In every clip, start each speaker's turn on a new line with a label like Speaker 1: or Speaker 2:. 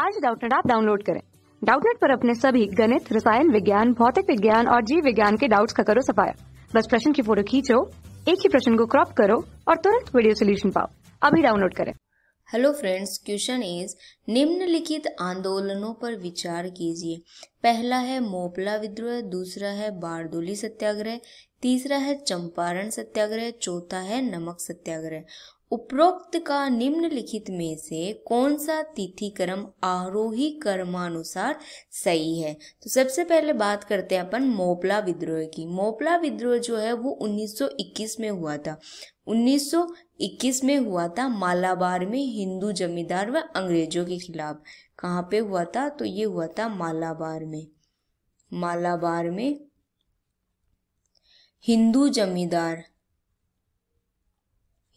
Speaker 1: आज डाउटनेट आप डाउनलोड करें डाउटनेट पर अपने सभी गणित रसायन विज्ञान भौतिक विज्ञान और जीव विज्ञान के डाउट्स का करो सफाया बस प्रश्न की फोटो खींचो एक ही प्रश्न को क्रॉप करो और तुरंत वीडियो सोल्यूशन पाओ अभी डाउनलोड करें
Speaker 2: हेलो फ्रेंड्स क्वेश्चन इज निम्नलिखित आंदोलनों पर विचार कीजिए पहला है मोपला विद्रोह दूसरा है बारदोली सत्याग्रह तीसरा है चंपारण सत्याग्रह चौथा है नमक सत्याग्रह उपरोक्त का निम्नलिखित में से कौन सा तिथि कर्म आरोही कर्मानुसार सही है तो सबसे पहले बात करते हैं अपन मोपला विद्रोह की मोपला विद्रोह जो है वो 1921 में हुआ था 1921 में हुआ था मालाबार में हिंदू जमींदार व अंग्रेजों के खिलाफ कहाँ पे हुआ था तो ये हुआ था मालाबार में मालाबार में हिंदू जमींदार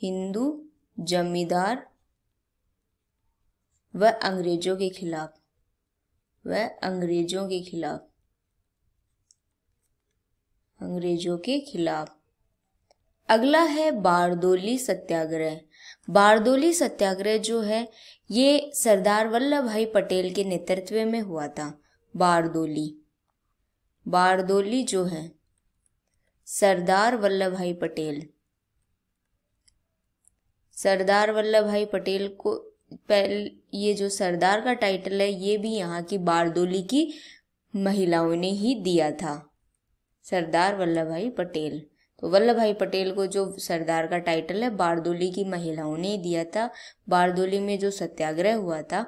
Speaker 2: हिंदू जमींदार व अंग्रेजों के खिलाफ वह अंग्रेजों के खिलाफ अंग्रेजों के खिलाफ अगला है बारदोली सत्याग्रह बारदोली सत्याग्रह जो है ये सरदार वल्लभ भाई पटेल के नेतृत्व में हुआ था बारदोली बारदोली जो है सरदार वल्लभ भाई पटेल सरदार वल्लभ भाई पटेल को ये जो सरदार का टाइटल है ये भी यहाँ की बारदोली की महिलाओं ने ही दिया था सरदार वल्लभ भाई पटेल तो वल्लभ भाई पटेल को जो सरदार का टाइटल है बारदोली की महिलाओं ने दिया था बारदोली में जो सत्याग्रह हुआ था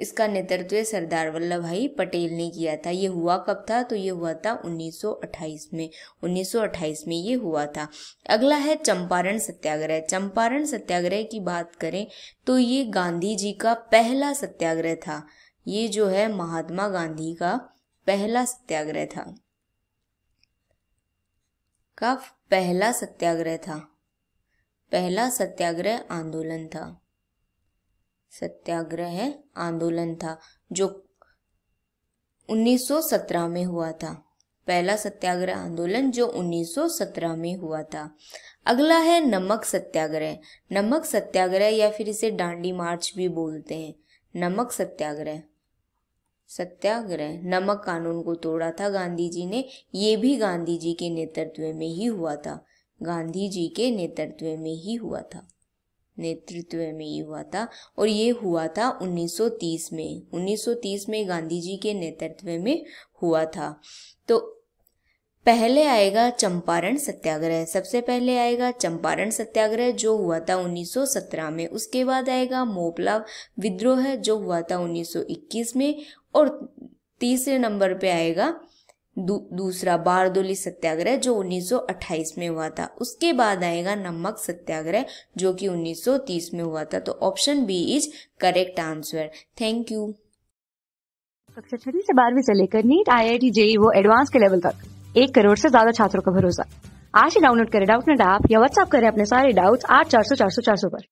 Speaker 2: इसका नेतृत्व सरदार वल्लभ भाई पटेल ने किया था ये हुआ कब था तो ये हुआ था 1928 में 1928 में ये हुआ था अगला है चंपारण सत्याग्रह चंपारण सत्याग्रह की बात करें तो ये गांधी जी का पहला सत्याग्रह था ये जो है महात्मा गांधी का पहला सत्याग्रह था का पहला सत्याग्रह था पहला सत्याग्रह आंदोलन था सत्याग्रह आंदोलन था जो 1917 में हुआ था पहला सत्याग्रह आंदोलन जो 1917 में हुआ था अगला है नमक सत्याग्रह नमक सत्याग्रह या फिर इसे डांडी मार्च भी बोलते हैं नमक सत्याग्रह सत्याग्रह नमक कानून को तोड़ा था गांधी जी ने ये भी गांधी जी के नेतृत्व में ही हुआ था गांधी जी के नेतृत्व में ही हुआ था नेतृत्व में ही हुआ था और ये हुआ था 1930 में 1930 में गांधी जी के नेतृत्व में हुआ था तो पहले आएगा चंपारण सत्याग्रह सबसे पहले आएगा चंपारण सत्याग्रह जो हुआ था 1917 में उसके बाद आएगा मोपला विद्रोह जो हुआ था 1921 में और तीसरे नंबर पे आएगा दू, दूसरा बारदोली सत्याग्रह जो 1928 में हुआ था उसके बाद आएगा नमक सत्याग्रह जो कि 1930 में हुआ था तो option B is correct answer thank you
Speaker 1: कक्षा छठी से बारहवीं से लेकर NEET IIT JEE वो एडवांस के लेवल तक एक करोड़ से ज्यादा छात्रों का भरोसा आज ही डाउनलोड करें डाउट नेट ऐप या व्हाट्सएप करें अपने सारे डाउट्स आठ चार सौ चार सौ चार सौ पर